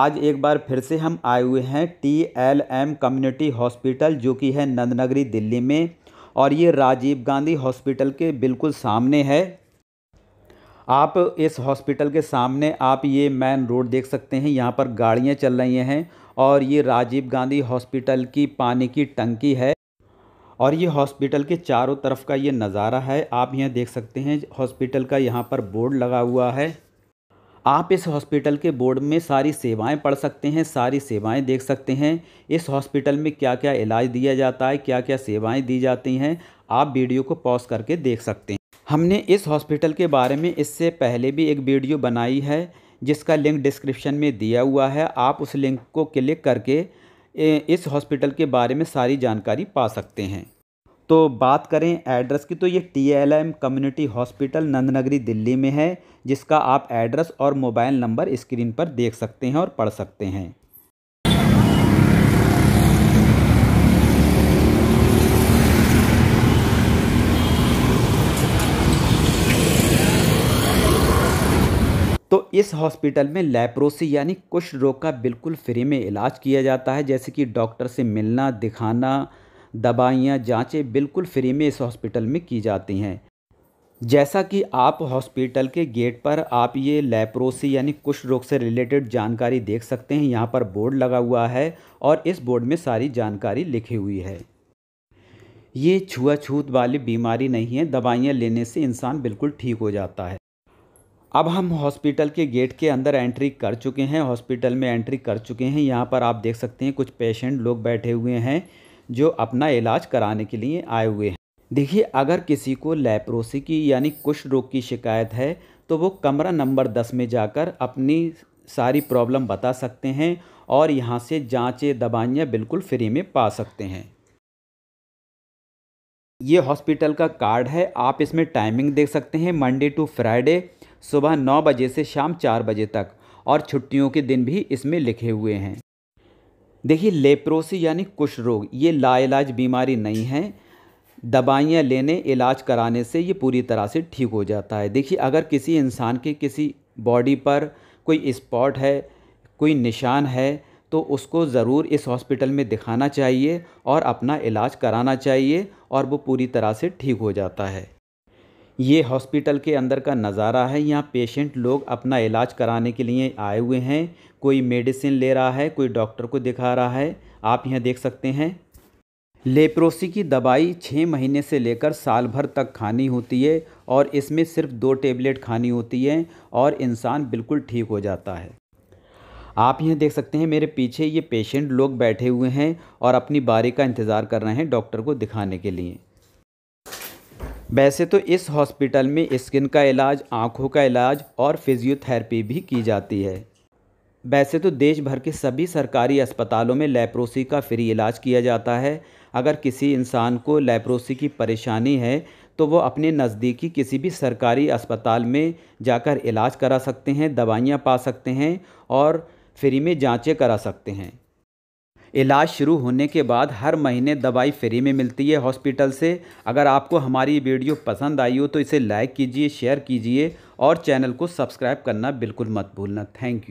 आज एक बार फिर से हम आए हुए हैं T L M community hospital जो कि है नंदनगरी दिल्ली में और ये राजीव गांधी हॉस्पिटल के बिल्कुल सामने है आप इस हॉस्पिटल के सामने आप ये मेन रोड देख सकते हैं यहाँ पर गाड़ियाँ चल रही हैं और ये राजीव गांधी हॉस्पिटल की पानी की टंकी है और ये हॉस्पिटल के चारों तरफ का ये नज़ारा है आप यहाँ देख सकते हैं हॉस्पिटल का यहाँ पर बोर्ड लगा हुआ है आप इस हॉस्पिटल के बोर्ड में सारी सेवाएं पढ़ सकते हैं सारी सेवाएं देख सकते हैं इस हॉस्पिटल में क्या क्या इलाज दिया जाता है क्या क्या सेवाएं दी जाती हैं आप वीडियो को पॉज करके देख सकते हैं हमने इस हॉस्पिटल के बारे में इससे पहले भी एक वीडियो बनाई है जिसका लिंक डिस्क्रिप्शन में दिया हुआ है आप उस लिंक को क्लिक करके इस हॉस्पिटल के बारे में सारी जानकारी पा सकते हैं तो बात करें एड्रेस की तो ये T L M community hospital Nandnagari Delhi में है जिसका आप एड्रेस और मोबाइल नंबर स्क्रीन पर देख सकते हैं और पढ़ सकते हैं तो इस हॉस्पिटल में लेप्रोसी यानी कुष्ठ रोग का बिल्कुल फ्री में इलाज किया जाता है जैसे कि डॉक्टर से मिलना दिखाना दवाइयाँ जाँचें बिल्कुल फ्री में इस हॉस्पिटल में की जाती हैं जैसा कि आप हॉस्पिटल के गेट पर आप ये लेप्रोसी यानी कुष्ठ रोग से रिलेटेड जानकारी देख सकते हैं यहाँ पर बोर्ड लगा हुआ है और इस बोर्ड में सारी जानकारी लिखी हुई है ये छुआछूत वाली बीमारी नहीं है दवाइयाँ लेने से इंसान बिल्कुल ठीक हो जाता है अब हम हॉस्पिटल के गेट के अंदर एंट्री कर चुके हैं हॉस्पिटल में एंट्री कर चुके हैं यहाँ पर आप देख सकते हैं कुछ पेशेंट लोग बैठे हुए हैं जो अपना इलाज कराने के लिए आए हुए हैं देखिए अगर किसी को लेप्रोसी की यानी कुष्ठ रोग की शिकायत है तो वो कमरा नंबर दस में जाकर अपनी सारी प्रॉब्लम बता सकते हैं और यहाँ से जाँचें दवाइयाँ बिल्कुल फ्री में पा सकते हैं ये हॉस्पिटल का कार्ड है आप इसमें टाइमिंग देख सकते हैं मंडे टू फ्राइडे सुबह नौ बजे से शाम चार बजे तक और छुट्टियों के दिन भी इसमें लिखे हुए हैं देखिए लेप्रोसी यानी कुष्ठ रोग ये लाइलाज बीमारी नहीं है दवाइयाँ लेने इलाज कराने से ये पूरी तरह से ठीक हो जाता है देखिए अगर किसी इंसान के किसी बॉडी पर कोई स्पॉट है कोई निशान है तो उसको ज़रूर इस हॉस्पिटल में दिखाना चाहिए और अपना इलाज कराना चाहिए और वो पूरी तरह से ठीक हो जाता है ये हॉस्पिटल के अंदर का नज़ारा है यहाँ पेशेंट लोग अपना इलाज कराने के लिए आए हुए हैं कोई मेडिसिन ले रहा है कोई डॉक्टर को दिखा रहा है आप यहाँ देख सकते हैं लेप्रोसी की दवाई छः महीने से लेकर साल भर तक खानी होती है और इसमें सिर्फ दो टेबलेट खानी होती है और इंसान बिल्कुल ठीक हो जाता है आप यह देख सकते हैं मेरे पीछे ये पेशेंट लोग बैठे हुए हैं और अपनी बारी का इंतज़ार कर रहे हैं डॉक्टर को दिखाने के लिए वैसे तो इस हॉस्पिटल में स्किन का इलाज आँखों का इलाज और फिजियोथेरेपी भी की जाती है वैसे तो देश भर के सभी सरकारी अस्पतालों में लेप्रोसी का फ्री इलाज किया जाता है अगर किसी इंसान को लेप्रोसी की परेशानी है तो वो अपने नज़दीकी किसी भी सरकारी अस्पताल में जाकर इलाज करा सकते हैं दवाइयाँ पा सकते हैं और फ्री में जाँचें करा सकते हैं इलाज शुरू होने के बाद हर महीने दवाई फ्री में मिलती है हॉस्पिटल से अगर आपको हमारी वीडियो पसंद आई हो तो इसे लाइक कीजिए शेयर कीजिए और चैनल को सब्सक्राइब करना बिल्कुल मत भूलना थैंक यू